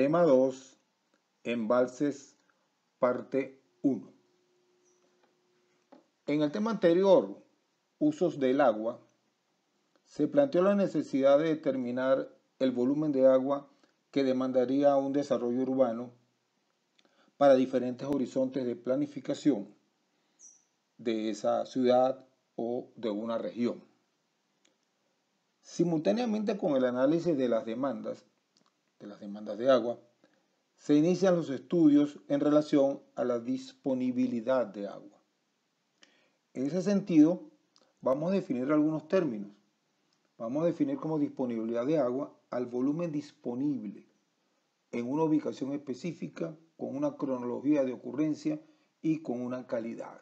Tema 2, Embalses, parte 1. En el tema anterior, usos del agua, se planteó la necesidad de determinar el volumen de agua que demandaría un desarrollo urbano para diferentes horizontes de planificación de esa ciudad o de una región. Simultáneamente con el análisis de las demandas, de las demandas de agua, se inician los estudios en relación a la disponibilidad de agua. En ese sentido, vamos a definir algunos términos. Vamos a definir como disponibilidad de agua al volumen disponible en una ubicación específica, con una cronología de ocurrencia y con una calidad.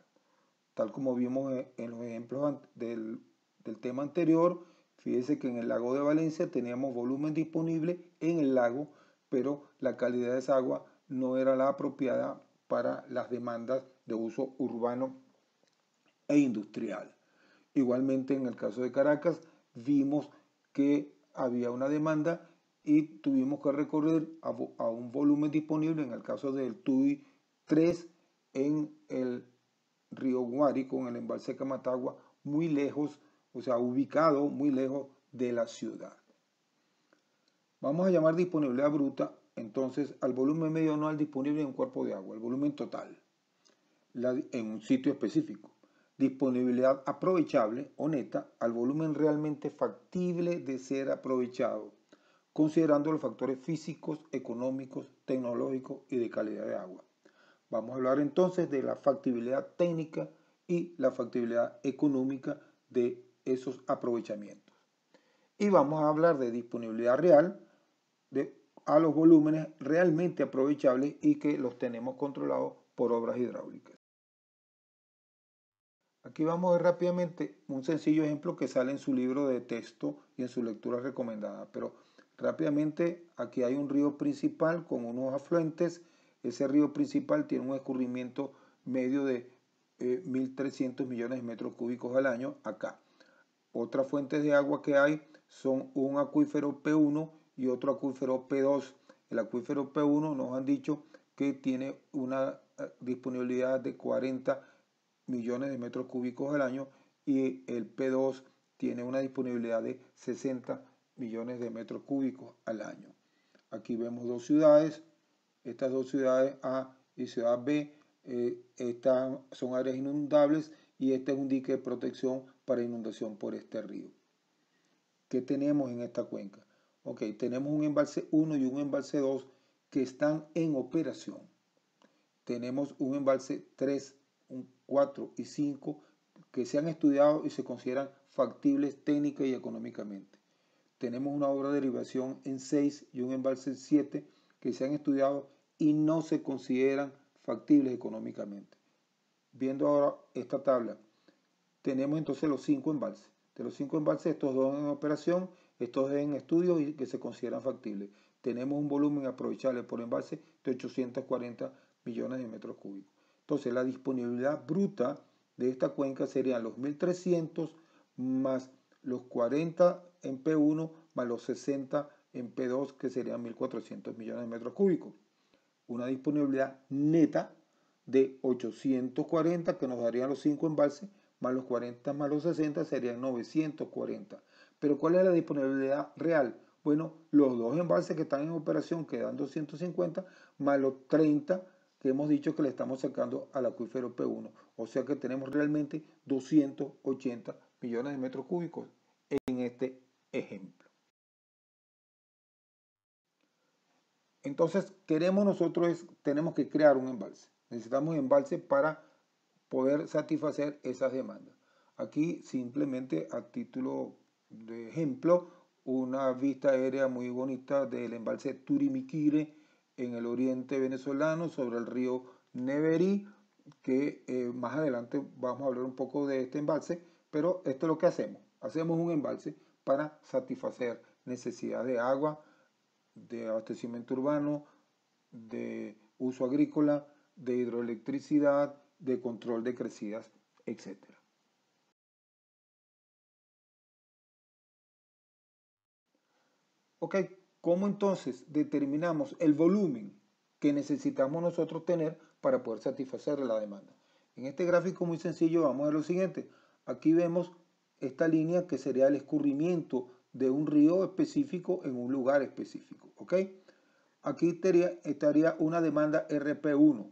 Tal como vimos en los ejemplos del, del tema anterior, fíjese que en el lago de Valencia teníamos volumen disponible en el lago, pero la calidad de esa agua no era la apropiada para las demandas de uso urbano e industrial. Igualmente en el caso de Caracas vimos que había una demanda y tuvimos que recorrer a, un volumen disponible, en el caso del TUI 3 en el río Guari con el embalse Camatagua, muy lejos, o sea, ubicado muy lejos de la ciudad. Vamos a llamar disponibilidad bruta entonces al volumen medio anual disponible en un cuerpo de agua, el volumen total, en un sitio específico. Disponibilidad aprovechable o neta al volumen realmente factible de ser aprovechado, considerando los factores físicos, económicos, tecnológicos y de calidad de agua. Vamos a hablar entonces de la factibilidad técnica y la factibilidad económica de esos aprovechamientos. Y vamos a hablar de disponibilidad real, a los volúmenes realmente aprovechables y que los tenemos controlados por obras hidráulicas. Aquí vamos a ver rápidamente un sencillo ejemplo que sale en su libro de texto y en su lectura recomendada. Pero rápidamente aquí hay un río principal con unos afluentes. Ese río principal tiene un escurrimiento medio de 1.300 eh, millones de metros cúbicos al año acá. Otras fuentes de agua que hay son un acuífero P1 y otro acuífero P2. El acuífero P1 nos han dicho que tiene una eh, disponibilidad de 40 millones de metros cúbicos al año y el P2 tiene una disponibilidad de 60 millones de metros cúbicos al año. Aquí vemos dos ciudades, estas dos ciudades A y ciudad B, eh, son áreas inundables y este es un dique de protección para inundación por este río. ¿Qué tenemos en esta cuenca? Ok, tenemos un embalse 1 y un embalse 2 que están en operación. Tenemos un embalse 3, 4 y 5 que se han estudiado y se consideran factibles técnica y económicamente. Tenemos una obra de derivación en 6 y un embalse 7 que se han estudiado y no se consideran factibles económicamente. Viendo ahora esta tabla, tenemos entonces los 5 embalses. De los 5 embalses, estos dos en operación estos es en estudios que se consideran factibles. Tenemos un volumen aprovechable por embalse de 840 millones de metros cúbicos. Entonces, la disponibilidad bruta de esta cuenca serían los 1.300 más los 40 en P1 más los 60 en P2, que serían 1.400 millones de metros cúbicos. Una disponibilidad neta de 840 que nos darían los 5 embalses, más los 40 más los 60 serían 940. Pero ¿cuál es la disponibilidad real? Bueno, los dos embalses que están en operación, quedan 250, más los 30 que hemos dicho que le estamos sacando al acuífero P1. O sea que tenemos realmente 280 millones de metros cúbicos en este ejemplo. Entonces, queremos nosotros, tenemos que crear un embalse. Necesitamos embalse para poder satisfacer esas demandas. Aquí simplemente a título de ejemplo, una vista aérea muy bonita del embalse Turimiquire en el oriente venezolano sobre el río Neverí, que eh, más adelante vamos a hablar un poco de este embalse, pero esto es lo que hacemos. Hacemos un embalse para satisfacer necesidad de agua, de abastecimiento urbano, de uso agrícola, de hidroelectricidad, de control de crecidas, etc. ¿Ok? ¿Cómo entonces determinamos el volumen que necesitamos nosotros tener para poder satisfacer la demanda? En este gráfico muy sencillo vamos a ver lo siguiente. Aquí vemos esta línea que sería el escurrimiento de un río específico en un lugar específico. ¿ok? Aquí estaría una demanda RP1.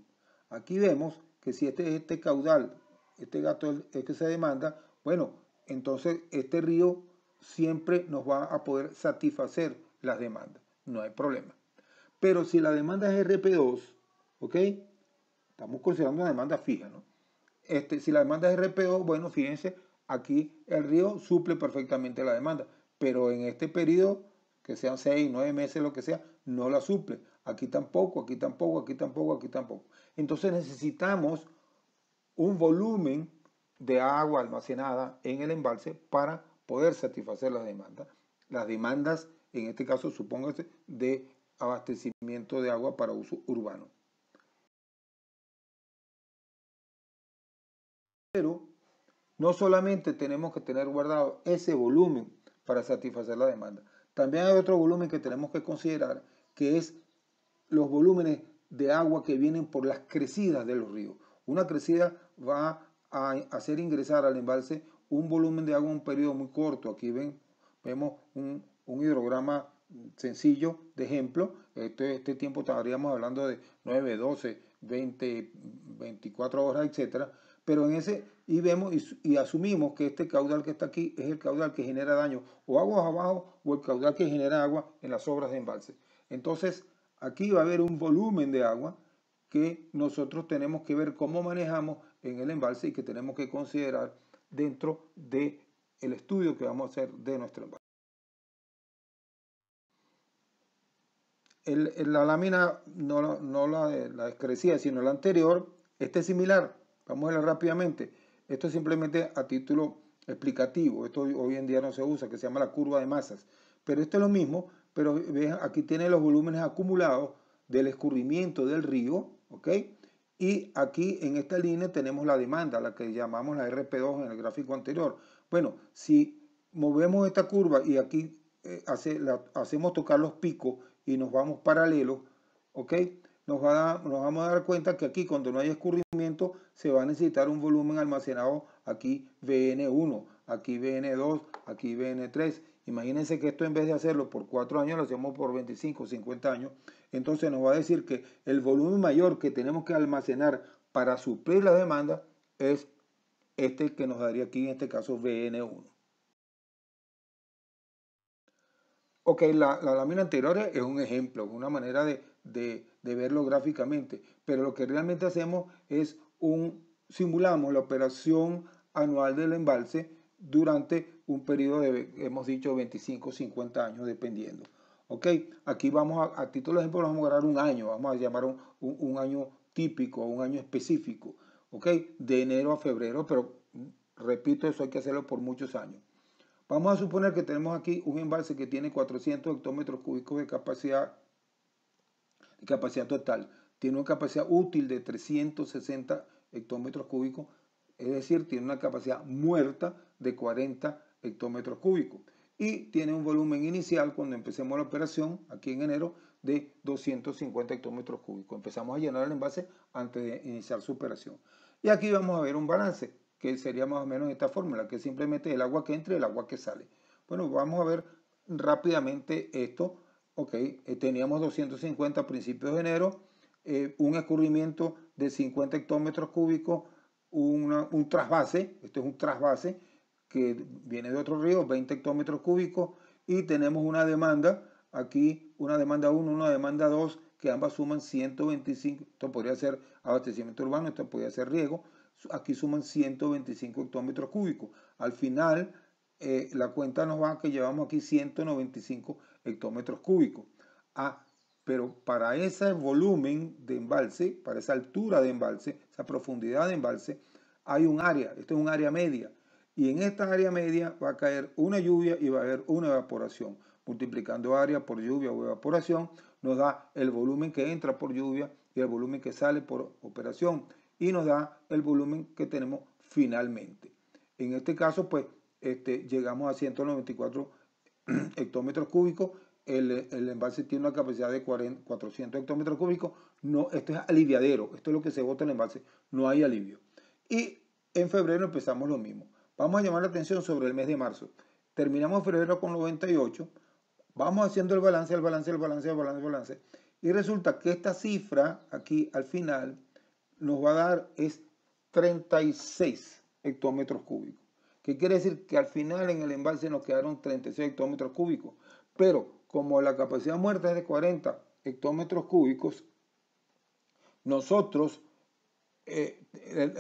Aquí vemos que si este es este caudal, este gasto es que se demanda, bueno, entonces este río siempre nos va a poder satisfacer las demandas. No hay problema. Pero si la demanda es RP2, ¿ok? Estamos considerando una demanda fija, ¿no? Este, si la demanda es RP2, bueno, fíjense, aquí el río suple perfectamente la demanda, pero en este periodo, que sean 6, 9 meses, lo que sea, no la suple. Aquí tampoco, aquí tampoco, aquí tampoco, aquí tampoco. Entonces necesitamos un volumen de agua almacenada en el embalse para poder satisfacer las demandas. Las demandas, en este caso, supóngase, de abastecimiento de agua para uso urbano. Pero no solamente tenemos que tener guardado ese volumen para satisfacer la demanda, también hay otro volumen que tenemos que considerar, que es los volúmenes de agua que vienen por las crecidas de los ríos. Una crecida va a hacer ingresar al embalse un volumen de agua en un periodo muy corto. Aquí ven, vemos un, hidrograma sencillo de ejemplo. Este, este tiempo estaríamos hablando de 9, 12, 20, 24 horas, etcétera. Pero en ese, y vemos y, y, asumimos que este caudal que está aquí es el caudal que genera daño o aguas abajo o el caudal que genera agua en las obras de embalse. Entonces, aquí va a haber un volumen de agua que nosotros tenemos que ver cómo manejamos en el embalse y que tenemos que considerar dentro del el estudio que vamos a hacer de nuestro envase. la lámina, no, no la, la sino la anterior, este es similar. Vamos a ver rápidamente. Esto es simplemente a título explicativo. Esto hoy en día no se usa, que se llama la curva de masas. Pero esto es lo mismo, pero aquí tiene los volúmenes acumulados del escurrimiento del río, ¿ok? Y aquí en esta línea tenemos la demanda, la que llamamos la RP2 en el gráfico anterior. Bueno, si movemos esta curva y aquí eh, hace, hacemos tocar los picos y nos vamos paralelos, ¿ok? Nos, nos vamos a dar cuenta que aquí cuando no hay escurrimiento se va a necesitar un volumen almacenado aquí bn 1 aquí bn 2 aquí bn 3 Imagínense que esto en vez de hacerlo por 4 años, lo hacemos por 25, 50 años entonces nos va a decir que el volumen mayor que tenemos que almacenar para suplir la demanda es este que nos daría aquí en este caso vn 1 Ok, la, lámina anterior es un ejemplo, una manera de, verlo gráficamente, pero lo que realmente hacemos es un, simulamos la operación anual del embalse durante un periodo de, hemos dicho, 25 o 50 años, dependiendo. ¿Ok? Aquí vamos a, a título de ejemplo, vamos a agarrar un año, vamos a llamar un, año típico, un año específico, ¿ok? De enero a febrero, pero mm, repito, eso hay que hacerlo por muchos años. Vamos a suponer que tenemos aquí un embalse que tiene 400 hectómetros cúbicos de capacidad, de capacidad total. Tiene una capacidad útil de 360 hectómetros cúbicos, es decir, tiene una capacidad muerta de 40 hectómetros cúbicos y tiene un volumen inicial cuando empecemos la operación, aquí en enero, de 250 hectómetros cúbicos. Empezamos a llenar el envase antes de iniciar su operación. Y aquí vamos a ver un balance, que sería más o menos esta fórmula, que simplemente el agua que entra y el agua que sale. Bueno, vamos a ver rápidamente esto. Ok, eh, teníamos 250 a principios de enero, eh, un escurrimiento de 50 hectómetros cúbicos, un trasvase, esto es un trasvase, que viene de otro río, 20 hectómetros cúbicos, y tenemos una demanda, aquí una demanda 1, una demanda 2, que ambas suman 125, esto podría ser abastecimiento urbano, esto podría ser riego, aquí suman 125 hectómetros cúbicos. Al final, eh, la cuenta nos va que llevamos aquí 195 hectómetros cúbicos. Ah, pero para ese volumen de embalse, para esa altura de embalse, esa profundidad de embalse, hay un área, esto es un área media, y en esta área media va a caer una lluvia y va a haber una evaporación. Multiplicando área por lluvia o evaporación nos da el volumen que entra por lluvia y el volumen que sale por operación. Y nos da el volumen que tenemos finalmente. En este caso, pues, este, llegamos a 194 hectómetros cúbicos. El, el, envase tiene una capacidad de 400 hectómetros cúbicos. No, esto es aliviadero. Esto es lo que se bota en el envase. No hay alivio. Y en febrero empezamos lo mismo. Vamos a llamar la atención sobre el mes de marzo. Terminamos febrero con 98. Vamos haciendo el balance, el balance, el balance, el balance, el balance. Y resulta que esta cifra aquí al final nos va a dar es 36 hectómetros cúbicos. ¿Qué quiere decir? Que al final en el embalse nos quedaron 36 hectómetros cúbicos. Pero como la capacidad muerta es de 40 hectómetros cúbicos, nosotros eh,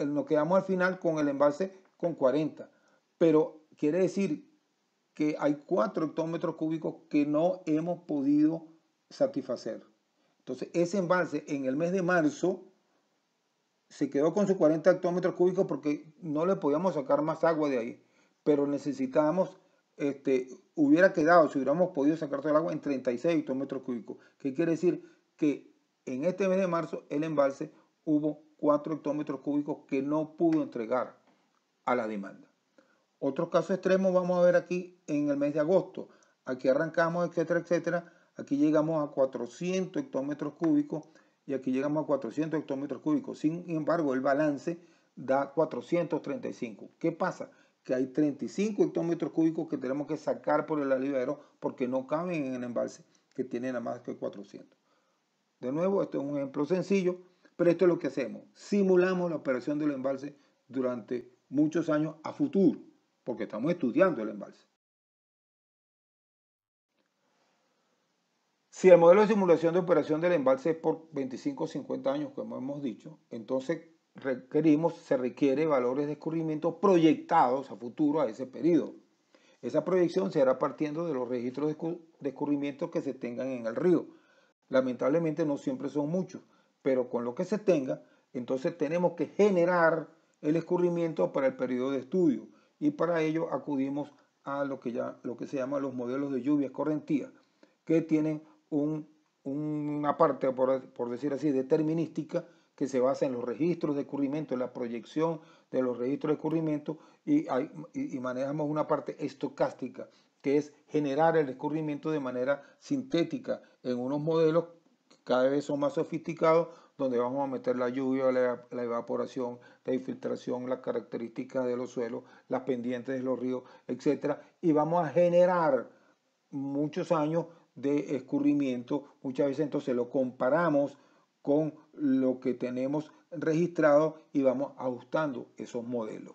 nos quedamos al final con el embalse con 40. Pero quiere decir que hay 4 hectómetros cúbicos que no hemos podido satisfacer. Entonces, ese embalse en el mes de marzo se quedó con sus 40 hectómetros cúbicos porque no le podíamos sacar más agua de ahí. Pero necesitábamos, este, hubiera quedado, si hubiéramos podido sacar todo el agua, en 36 hectómetros cúbicos. ¿Qué quiere decir? Que en este mes de marzo el embalse hubo 4 hectómetros cúbicos que no pudo entregar a la demanda. Otro caso extremo vamos a ver aquí en el mes de agosto. Aquí arrancamos, etcétera, etcétera. Aquí llegamos a 400 hectómetros cúbicos y aquí llegamos a 400 hectómetros cúbicos. Sin embargo, el balance da 435. ¿Qué pasa? Que hay 35 hectómetros cúbicos que tenemos que sacar por el alivero porque no caben en el embalse que tiene nada más que 400. De nuevo, esto es un ejemplo sencillo, pero esto es lo que hacemos. Simulamos la operación del embalse durante muchos años a futuro, porque estamos estudiando el embalse. Si el modelo de simulación de operación del embalse es por 25 o 50 años, como hemos dicho, entonces requerimos, se requiere valores de escurrimiento proyectados a futuro a ese periodo. Esa proyección se hará partiendo de los registros de escurrimiento que se tengan en el río. Lamentablemente no siempre son muchos, pero con lo que se tenga, entonces tenemos que generar el escurrimiento para el periodo de estudio y para ello acudimos a lo que, ya, lo que se llama los modelos de lluvias correntías, que tienen un, una parte, por, decir así, determinística que se basa en los registros de escurrimiento, en la proyección de los registros de escurrimiento y, y, manejamos una parte estocástica, que es generar el escurrimiento de manera sintética en unos modelos que cada vez son más sofisticados donde vamos a meter la lluvia, la, evaporación, la infiltración, las características de los suelos, las pendientes de los ríos, etc. Y vamos a generar muchos años de escurrimiento. Muchas veces entonces lo comparamos con lo que tenemos registrado y vamos ajustando esos modelos.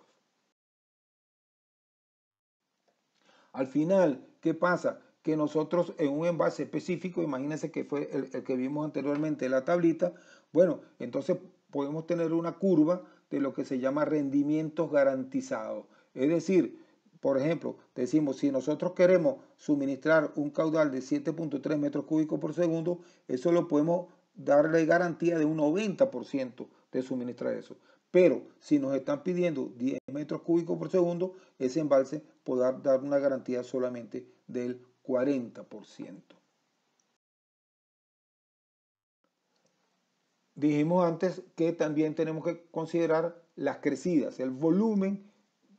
Al final, ¿qué pasa? Que nosotros en un envase específico, imagínense que fue el, el que vimos anteriormente, la tablita, bueno, entonces podemos tener una curva de lo que se llama rendimientos garantizados. Es decir, por ejemplo, decimos, si nosotros queremos suministrar un caudal de 7.3 metros cúbicos por segundo, eso lo podemos darle garantía de un 90% de suministrar eso. Pero si nos están pidiendo 10 metros cúbicos por segundo, ese embalse podrá dar una garantía solamente del 40%. Dijimos antes que también tenemos que considerar las crecidas, el volumen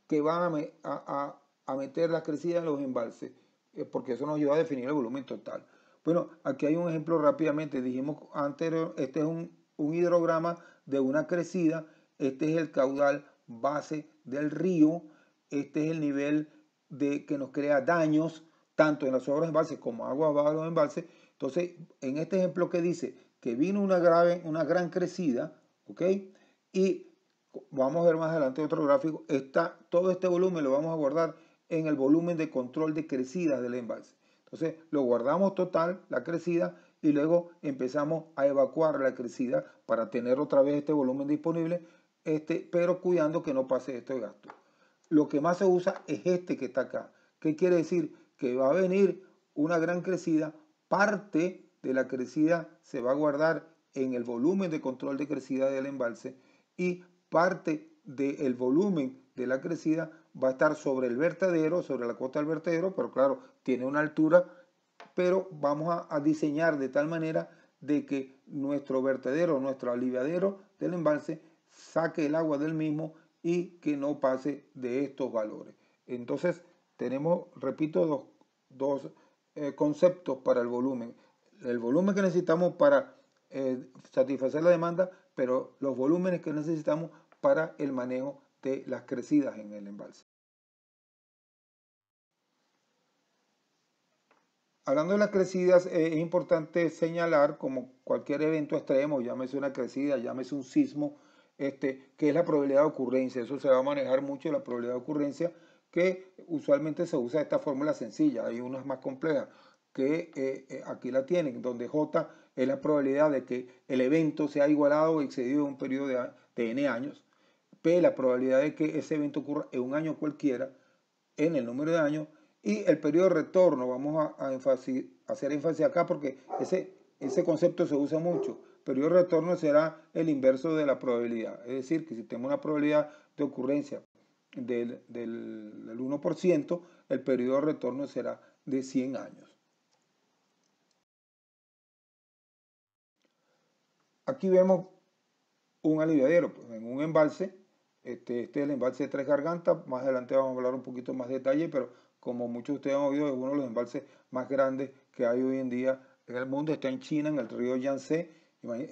que van a, meter las crecidas en los embalses, eh, porque eso nos ayuda a definir el volumen total. Bueno, aquí hay un ejemplo rápidamente. Dijimos antes, este es un, hidrograma de una crecida. Este es el caudal base del río. Este es el nivel de, que nos crea daños, tanto en las obras de embalse como agua abajo de los embalses. Entonces, en este ejemplo que dice que vino una, grave, una gran crecida, ¿ok? Y vamos a ver más adelante otro gráfico, está, todo este volumen lo vamos a guardar en el volumen de control de crecidas del embalse. Entonces lo guardamos total, la crecida, y luego empezamos a evacuar la crecida para tener otra vez este volumen disponible, este, pero cuidando que no pase este gasto. Lo que más se usa es este que está acá. ¿Qué quiere decir? Que va a venir una gran crecida, parte de la crecida se va a guardar en el volumen de control de crecida del embalse y parte del volumen de la crecida va a estar sobre el vertedero, sobre la cuota del vertedero, pero claro, tiene una altura, pero vamos a, diseñar de tal manera de que nuestro vertedero, nuestro aliviadero del embalse saque el agua del mismo y que no pase de estos valores. Entonces tenemos, repito, dos, eh, conceptos para el volumen el volumen que necesitamos para eh, satisfacer la demanda, pero los volúmenes que necesitamos para el manejo de las crecidas en el embalse. Hablando de las crecidas, eh, es importante señalar, como cualquier evento extremo, llámese una crecida, llámese un sismo, este, que es la probabilidad de ocurrencia. Eso se va a manejar mucho, la probabilidad de ocurrencia, que usualmente se usa esta fórmula sencilla, hay unas más complejas que eh, eh, aquí la tienen, donde J es la probabilidad de que el evento sea igualado o excedido en un periodo de, n años, P la probabilidad de que ese evento ocurra en un año cualquiera, en el número de años, y el periodo de retorno, vamos a, hacer énfasis acá porque ese, ese concepto se usa mucho, periodo de retorno será el inverso de la probabilidad, es decir, que si tenemos una probabilidad de ocurrencia del 1%, el periodo de retorno será de 100 años. Aquí vemos un aliviadero, pues, en un embalse. Este, este, es el embalse de Tres Gargantas. Más adelante vamos a hablar un poquito más de detalle, pero como muchos de ustedes han oído, es uno de los embalses más grandes que hay hoy en día en el mundo. Está en China, en el río Yangtze.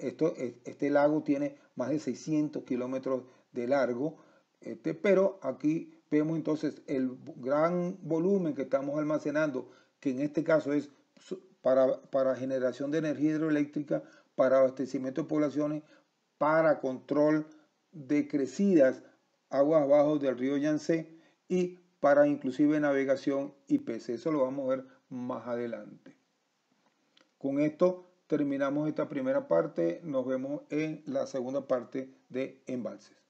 Esto, este lago tiene más de 600 kilómetros de largo, este, pero aquí vemos entonces el gran volumen que estamos almacenando, que en este caso es para generación de energía hidroeléctrica, para abastecimiento de poblaciones, para control de crecidas aguas abajo del río Yangtze y para inclusive navegación y peces. Eso lo vamos a ver más adelante. Con esto terminamos esta primera parte. Nos vemos en la segunda parte de embalses.